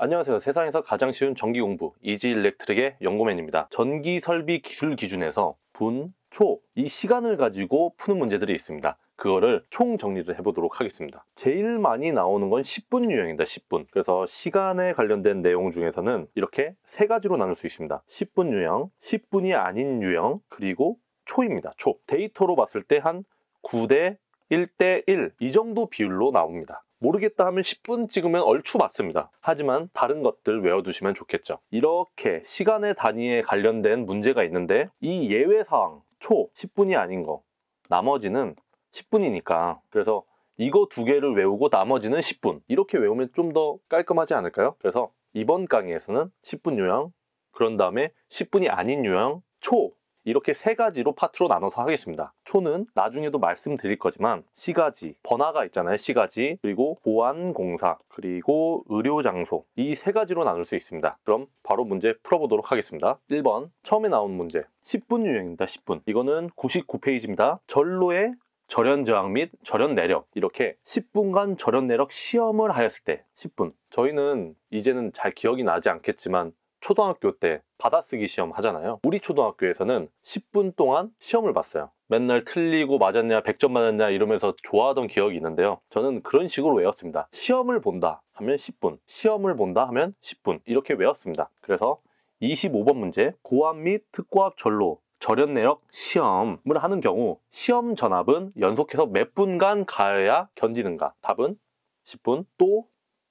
안녕하세요. 세상에서 가장 쉬운 전기 공부 이지 일렉트릭의 연구맨입니다. 전기 설비 기술 기준에서 분, 초, 이 시간을 가지고 푸는 문제들이 있습니다. 그거를 총 정리를 해보도록 하겠습니다. 제일 많이 나오는 건 10분 유형입니다. 10분. 그래서 시간에 관련된 내용 중에서는 이렇게 세 가지로 나눌 수 있습니다. 10분 유형, 10분이 아닌 유형, 그리고 초입니다. 초. 데이터로 봤을 때 한 9대 1대 1 이 정도 비율로 나옵니다. 모르겠다 하면 10분 찍으면 얼추 맞습니다. 하지만 다른 것들 외워두시면 좋겠죠. 이렇게 시간의 단위에 관련된 문제가 있는데 이 예외 사항, 초 10분이 아닌 거 나머지는 10분이니까 그래서 이거 두 개를 외우고 나머지는 10분 이렇게 외우면 좀 더 깔끔하지 않을까요? 그래서 이번 강의에서는 10분 요양 그런 다음에 10분이 아닌 요양 초 이렇게 세 가지로 파트로 나눠서 하겠습니다. 초는 나중에도 말씀드릴 거지만 시가지, 번화가 있잖아요. 시가지, 그리고 보안공사, 그리고 의료장소 이 세 가지로 나눌 수 있습니다. 그럼 바로 문제 풀어보도록 하겠습니다. 1번 처음에 나온 문제 10분 유형입니다. 10분 이거는 99페이지입니다. 절로에 절연 저항 및 절연 내력 이렇게 10분간 절연 내력 시험을 하였을 때 10분 저희는 이제는 잘 기억이 나지 않겠지만 초등학교 때 받아쓰기 시험 하잖아요 우리 초등학교에서는 10분 동안 시험을 봤어요 맨날 틀리고 맞았냐 100점 맞았냐 이러면서 좋아하던 기억이 있는데요 저는 그런 식으로 외웠습니다 시험을 본다 하면 10분 시험을 본다 하면 10분 이렇게 외웠습니다 그래서 25번 문제 고압 및 특고압 절로 절연 내역 시험을 하는 경우 시험 전압은 연속해서 몇 분간 가야 견디는가 답은 10분 또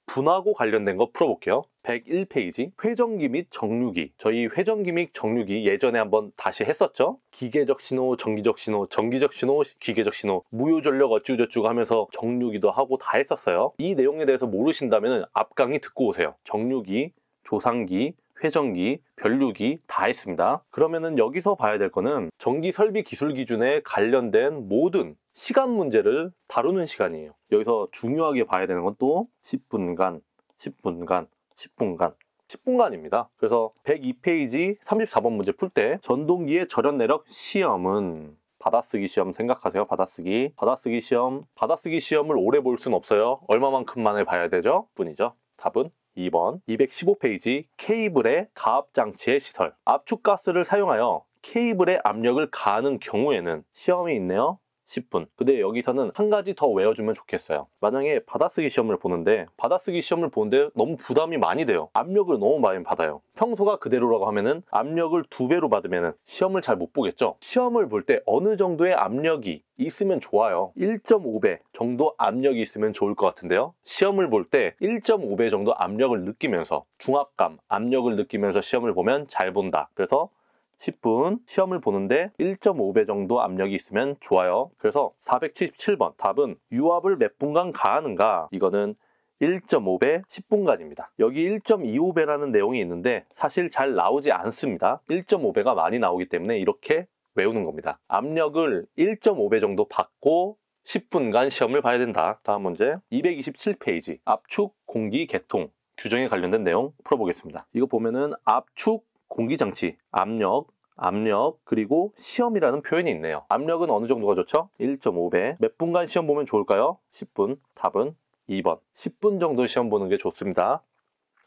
분하고 관련된 거 풀어볼게요. 101페이지 회전기 및 정류기 저희 회전기 및 정류기 예전에 한번 다시 했었죠 기계적 신호, 전기적 신호, 전기적 신호, 기계적 신호 무효전력 어쭈저쭈 하면서 정류기도 하고 다 했었어요 이 내용에 대해서 모르신다면 앞강의 듣고 오세요 정류기, 조상기, 회전기, 변류기 다 했습니다. 그러면은 여기서 봐야 될 거는 전기 설비 기술 기준에 관련된 모든 시간 문제를 다루는 시간이에요. 여기서 중요하게 봐야 되는 건 또 10분간, 10분간, 10분간 10분간입니다. 그래서 102페이지 34번 문제 풀 때 전동기의 절연내력 시험은 받아쓰기 시험 생각하세요. 받아쓰기. 받아쓰기 시험. 받아쓰기 시험을 오래 볼 순 없어요. 얼마만큼만을 봐야 되죠? 뿐이죠. 답은 2번 215페이지 케이블의 가압장치의 시설 압축가스를 사용하여 케이블의 압력을 가하는 경우에는 시험이 있네요. 10분 근데 여기서는 한 가지 더 외워주면 좋겠어요 만약에 받아쓰기 시험을 보는데 받아쓰기 시험을 보는데 너무 부담이 많이 돼요 압력을 너무 많이 받아요 평소가 그대로라고 하면은 압력을 두 배로 받으면 시험을 잘 못 보겠죠 시험을 볼 때 어느 정도의 압력이 있으면 좋아요 1.5배 정도 압력이 있으면 좋을 것 같은데요 시험을 볼 때 1.5배 정도 압력을 느끼면서 중압감, 압력을 느끼면서 시험을 보면 잘 본다 그래서 10분 시험을 보는데 1.5배 정도 압력이 있으면 좋아요. 그래서 477번 답은 유압을 몇 분간 가하는가 이거는 1.5배 10분간입니다. 여기 1.25배라는 내용이 있는데 사실 잘 나오지 않습니다. 1.5배가 많이 나오기 때문에 이렇게 외우는 겁니다. 압력을 1.5배 정도 받고 10분간 시험을 봐야 된다. 다음 문제 227페이지 압축 공기 개통 규정에 관련된 내용 풀어보겠습니다. 이거 보면은 압축 공기장치, 압력, 압력, 그리고 시험이라는 표현이 있네요. 압력은 어느 정도가 좋죠? 1.5배. 몇 분간 시험 보면 좋을까요? 10분. 답은 2번. 10분 정도 시험 보는 게 좋습니다.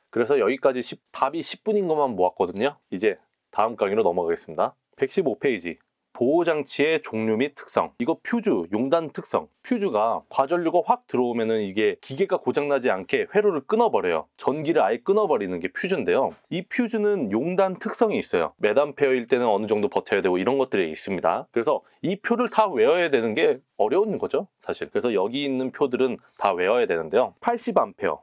그래서 여기까지 10, 답이 10분인 것만 모았거든요. 이제 다음 강의로 넘어가겠습니다. 115페이지 보호장치의 종류 및 특성 이거 퓨즈, 용단 특성 퓨즈가 과전류가 확 들어오면 은 이게 기계가 고장나지 않게 회로를 끊어버려요 전기를 아예 끊어버리는 게 퓨즈인데요 이 퓨즈는 용단 특성이 있어요 매단페어일 때는 어느 정도 버텨야 되고 이런 것들이 있습니다 그래서 이 표를 다 외워야 되는 게 어려운 거죠 사실 그래서 여기 있는 표들은 다 외워야 되는데요 80A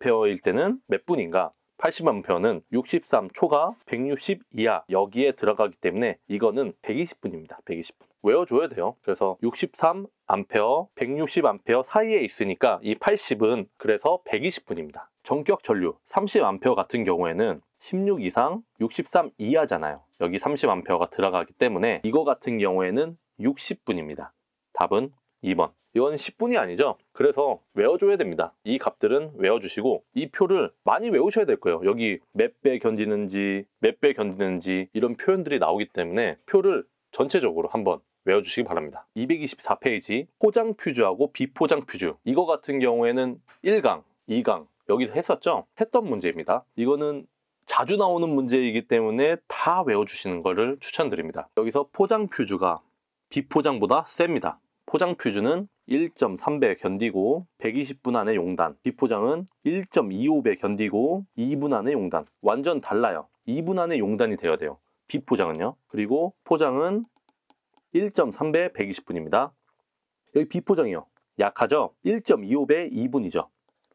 80A일 때는 몇 분인가 80만표는 63초가 160 이하 여기에 들어가기 때문에 이거는 120분입니다. 120분. 외워줘야 돼요. 그래서 63 암페어, 160 암페어 사이에 있으니까 이 80은 그래서 120분입니다. 전격 전류 30 암페어 같은 경우에는 16 이상 63 이하잖아요. 여기 30 암페어가 들어가기 때문에 이거 같은 경우에는 60분입니다. 답은 2번 이건 10분이 아니죠 그래서 외워줘야 됩니다 이 값들은 외워주시고 이 표를 많이 외우셔야 될 거예요 여기 몇 배 견디는지 몇 배 견디는지 이런 표현들이 나오기 때문에 표를 전체적으로 한번 외워주시기 바랍니다 224페이지 포장 퓨즈하고 비포장 퓨즈 이거 같은 경우에는 1강, 2강 여기서 했었죠? 했던 문제입니다 이거는 자주 나오는 문제이기 때문에 다 외워주시는 것을 추천드립니다 여기서 포장 퓨즈가 비포장보다 셉니다 포장 퓨즈는 1.3배 견디고 120분 안에 용단 비포장은 1.25배 견디고 2분 안에 용단 완전 달라요 2분 안에 용단이 되어야 돼요 비포장은요 그리고 포장은 1.3배 120분입니다 여기 비포장이요 약하죠 1.25배 2분이죠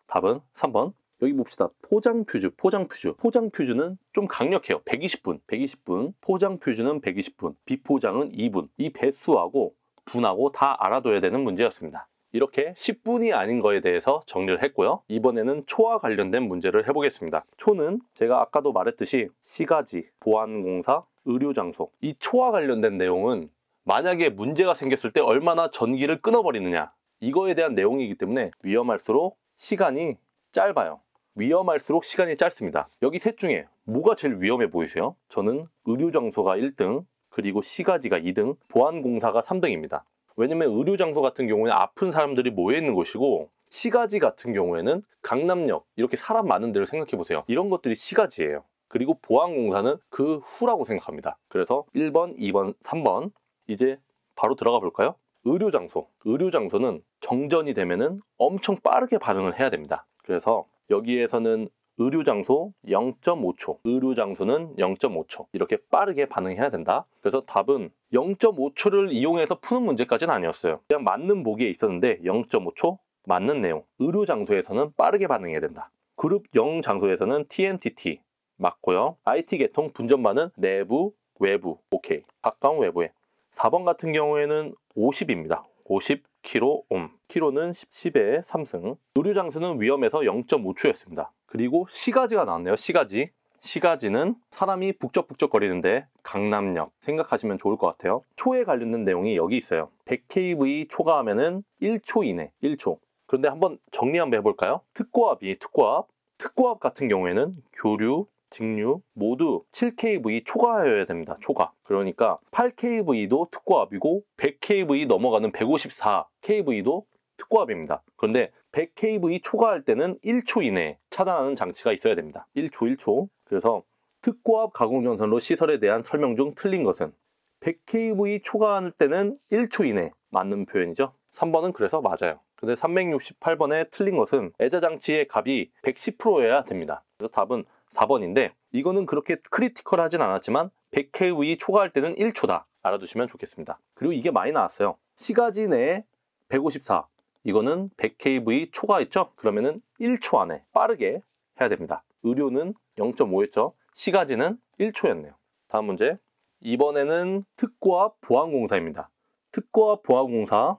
답은 3번 여기 봅시다. 포장 퓨즈, 포장 퓨즈. 포장 퓨즈는 좀 강력해요. 120분, 120분. 포장 퓨즈는 120분. 비포장은 2분. 이 배수하고 분하고 다 알아둬야 되는 문제였습니다. 이렇게 10분이 아닌 거에 대해서 정리를 했고요. 이번에는 초와 관련된 문제를 해보겠습니다. 초는 제가 아까도 말했듯이 시가지, 보안공사, 의료장소 이 초와 관련된 내용은 만약에 문제가 생겼을 때 얼마나 전기를 끊어버리느냐 이거에 대한 내용이기 때문에 위험할수록 시간이 짧아요. 위험할수록 시간이 짧습니다. 여기 셋 중에 뭐가 제일 위험해 보이세요? 저는 의료장소가 1등, 그리고 시가지가 2등, 보안공사가 3등입니다. 왜냐면 의료장소 같은 경우에 아픈 사람들이 모여 있는 곳이고 시가지 같은 경우에는 강남역 이렇게 사람 많은 데를 생각해 보세요. 이런 것들이 시가지예요. 그리고 보안공사는 그 후라고 생각합니다. 그래서 1번, 2번, 3번 이제 바로 들어가 볼까요? 의료장소. 의료장소는 정전이 되면 엄청 빠르게 반응을 해야 됩니다. 그래서 여기에서는 의류 장소 0.5초, 의류 장소는 0.5초 이렇게 빠르게 반응해야 된다. 그래서 답은 0.5초를 이용해서 푸는 문제까지는 아니었어요. 그냥 맞는 보기에 있었는데 0.5초 맞는 내용. 의류 장소에서는 빠르게 반응해야 된다. 그룹 0 장소에서는 TNTT 맞고요. IT 계통 분전반은 내부, 외부. 오케이. 가까운 외부에. 4번 같은 경우에는 50입니다. 50 k ω 옴. 키로는 10, 1의 3승. 의류 장소는 위험해서 0.5초였습니다. 그리고 시가지가 나왔네요. 시가지. 시가지는 사람이 북적북적 거리는데 강남역 생각하시면 좋을 것 같아요. 초에 관련된 내용이 여기 있어요. 100kV 초과하면은 1초 이내, 1초. 그런데 한번 정리 한번 해볼까요? 특고압이 특고압. 특고압 같은 경우에는 교류, 직류 모두 7kV 초과여야 하 됩니다. 초과. 그러니까 8kV도 특고압이고 100kV 넘어가는 154kV도 특고압입니다. 그런데 100kV 초과할 때는 1초 이내에 차단하는 장치가 있어야 됩니다. 1초 1초 그래서 특고압 가공전선로 시설에 대한 설명 중 틀린 것은 100kV 초과할 때는 1초 이내 맞는 표현이죠. 3번은 그래서 맞아요. 근데 368번에 틀린 것은 애자장치의 값이 110%여야 됩니다. 그래서 답은 4번인데 이거는 그렇게 크리티컬하진 않았지만 100kV 초과할 때는 1초다 알아두시면 좋겠습니다. 그리고 이게 많이 나왔어요. 시가지 내에 154, 이거는 100kV 초과 했죠 그러면은 1초 안에 빠르게 해야 됩니다. 의료는 0.5였죠. 시가지는 1초였네요. 다음 문제. 이번에는 특고와 보안공사입니다. 특고와 보안공사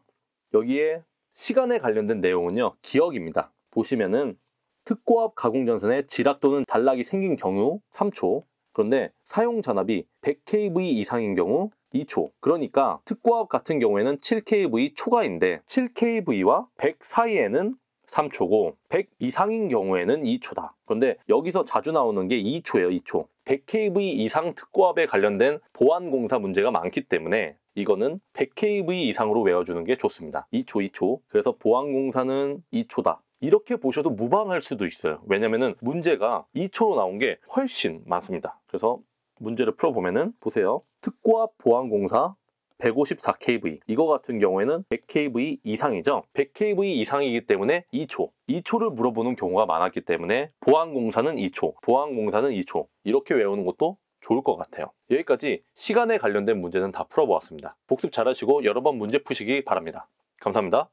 여기에 시간에 관련된 내용은요. 기억입니다. 보시면은 특고압 가공 전선에 지락 또는 단락이 생긴 경우 3초 그런데 사용 전압이 100kV 이상인 경우 2초 그러니까 특고압 같은 경우에는 7kV 초과인데 7kV와 100 사이에는 3초고 100 이상인 경우에는 2초다. 그런데 여기서 자주 나오는 게 2초예요, 2초. 100kV 이상 특고압에 관련된 보안 공사 문제가 많기 때문에 이거는 100kV 이상으로 외워주는 게 좋습니다. 2초, 2초. 그래서 보안 공사는 2초다. 이렇게 보셔도 무방할 수도 있어요. 왜냐면은 문제가 2초로 나온 게 훨씬 많습니다. 그래서 문제를 풀어보면은 보세요. 특고합 보안공사 154kV 이거 같은 경우에는 100kV 이상이죠 100kV 이상이기 때문에 2초 2초를 물어보는 경우가 많았기 때문에 보안공사는 2초 보안공사는 2초 이렇게 외우는 것도 좋을 것 같아요 여기까지 시간에 관련된 문제는 다 풀어보았습니다 복습 잘하시고 여러 번 문제 푸시기 바랍니다 감사합니다